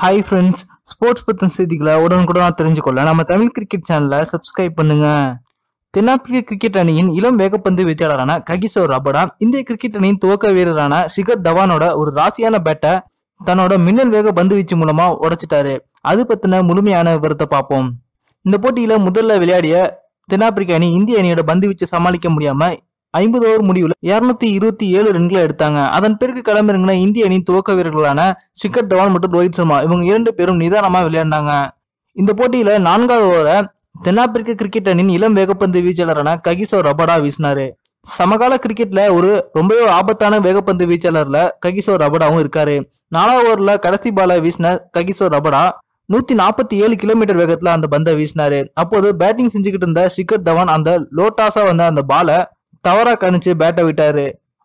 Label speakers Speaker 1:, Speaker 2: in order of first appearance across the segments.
Speaker 1: hi friends sports பற்றி செய்திகளை நான் தெரிஞ்சுக்கொள்ள நம்ம தமிழ் கிரிக்கெட் சேனலை சப்ஸ்கிரைப் பண்ணுங்க தென்னாப்பிரிக்க கிரிக்கெட் அணியின் இளம் வேகப்பந்து வீச்சாளரான ககிசோ ரபடா இந்திய கிரிக்கெட் அணியின் துவக்க வீரரான சிகர் தவானோட ஒரு ராசியான பேட்டை தன்னோட மின்னல் வேக பந்து வீச்சு மூலமா உடைச்சிட்டாரு அது பத்தின முழுமையான விவரத்தை பார்ப்போம் இந்த போட்டியில முதல்ல விளையாடிய தென்னாப்பிரிக்கா அணி இந்திய அணியோட பந்து வீச்சு சமாளிக்க முடியாம ஐம்பது ஓவர் முடிவில் இருநூத்தி இருபத்தி ஏழு ரன்களை எடுத்தாங்க அதன் பிறகு களமிறங்கின இந்திய அணியின் துவக்க வீரர்களான சிக்கர் தவான் மற்றும் ரோஹித் சர்மா இவங்க இரண்டு பேரும் நிதானமா விளையாண்டாங்க இந்த போட்டியில நான்காவது ஓவர தென்னாப்பிரிக்க கிரிக்கெட் அணியின் இளம் வேகப்பந்து வீச்சாளரான ககிசோ ரபடா வீசினாரு சமகால கிரிக்கெட்ல ஒரு ரொம்பவே ஆபத்தான வேகப்பந்து வீச்சாளர்ல ககிசோ ரபடாவும் இருக்காரு நாலாவது ஓவர்ல கடைசி பால வீசின ககிசோ ரபடா நூத்தி நாற்பத்தி ஏழு கிலோமீட்டர் வேகத்துல அந்த பந்தை வீசினாரு அப்போது பேட்டிங் செஞ்சுக்கிட்டு இருந்த ஷிகர் தவான் அந்த லோட்டாஸா வந்த அந்த பாலை தவறா கணிச்சு பேட்டை விட்டாரு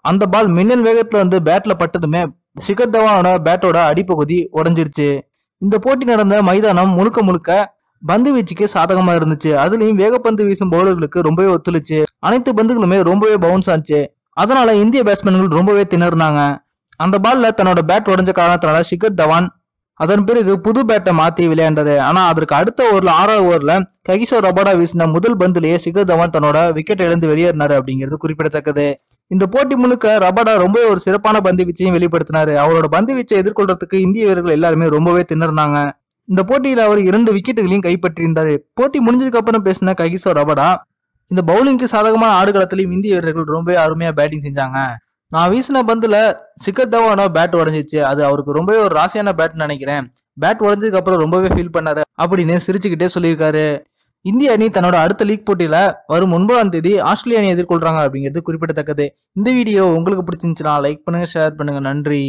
Speaker 1: அந்த பால் மின்னல் வேகத்துல வந்து பேட்ல பட்டதுமே ஷிகர் தவானோட பேட்டோட அடிப்பகுதி உடஞ்சிருச்சு இந்த போட்டி நடந்த மைதானம் முழுக்க முழுக்க பந்து வீச்சுக்கு சாதகமா இருந்துச்சு அதுலயும் வேகப்பந்து வீசும் பவுலர்களுக்கு ரொம்பவே ஒத்துழைச்சு அனைத்து பந்துகளுமே ரொம்பவே பவுன்ஸ் ஆச்சு அதனால இந்திய பேட்ஸ்மேன்கள் ரொம்பவே திணறினாங்க அந்த பால்ல தன்னோட பேட் உடஞ்ச காரணத்தினால ஷிகர் தவான் அதன் பிறகு புது பேட்டை மாற்றி விளையாண்டது ஆனால் அதற்கு அடுத்த ஓவர்ல ஆறாவது ஓவரில் ககிசோ ரபாடா வீசின முதல் பந்திலேயே சிகர் தவான் தன்னோட விக்கெட் இழந்து வெளியேறினார் அப்படிங்கிறது குறிப்பிடத்தக்கது இந்த போட்டி முழுக்க ரபாடா ரொம்ப ஒரு சிறப்பான பந்து வீச்சையும் வெளிப்படுத்தினார் அவரோட பந்து வீச்சை எதிர்கொள்றதுக்கு இந்திய வீரர்கள் எல்லாருமே ரொம்பவே திணறினாங்க இந்த போட்டியில் அவர் இரண்டு விக்கெட்டுகளையும் கைப்பற்றியிருந்தார் போட்டி முடிஞ்சதுக்கு அப்புறம் பேசின ககிசோ ரபாடா இந்த பவுலிங்க்கு சாதகமான ஆடுகளத்திலையும் இந்திய வீரர்கள் ரொம்பவே அருமையாக பேட்டிங் செஞ்சாங்க நான் வீசின பந்தில் சிக்கர் தவானோ பேட் உடஞ்சிச்சு அது அவருக்கு ரொம்பவே ஒரு ராசியான பேட்னு நினைக்கிறேன் பேட் உடஞ்சதுக்கு அப்புறம் ரொம்பவே ஃபீல் பண்ணாரு அப்படின்னு சிரிச்சுக்கிட்டே சொல்லியிருக்காரு இந்திய அணி தன்னோட அடுத்த லீக் போட்டியில வரும் ஒன்பதாம் தேதி ஆஸ்திரேலிய அணி எதிர்கொள்றாங்க அப்படிங்கிறது குறிப்பிடத்தக்கது இந்த வீடியோ உங்களுக்கு பிடிச்சிருந்துச்சுன்னா லைக் பண்ணுங்க ஷேர் பண்ணுங்க நன்றி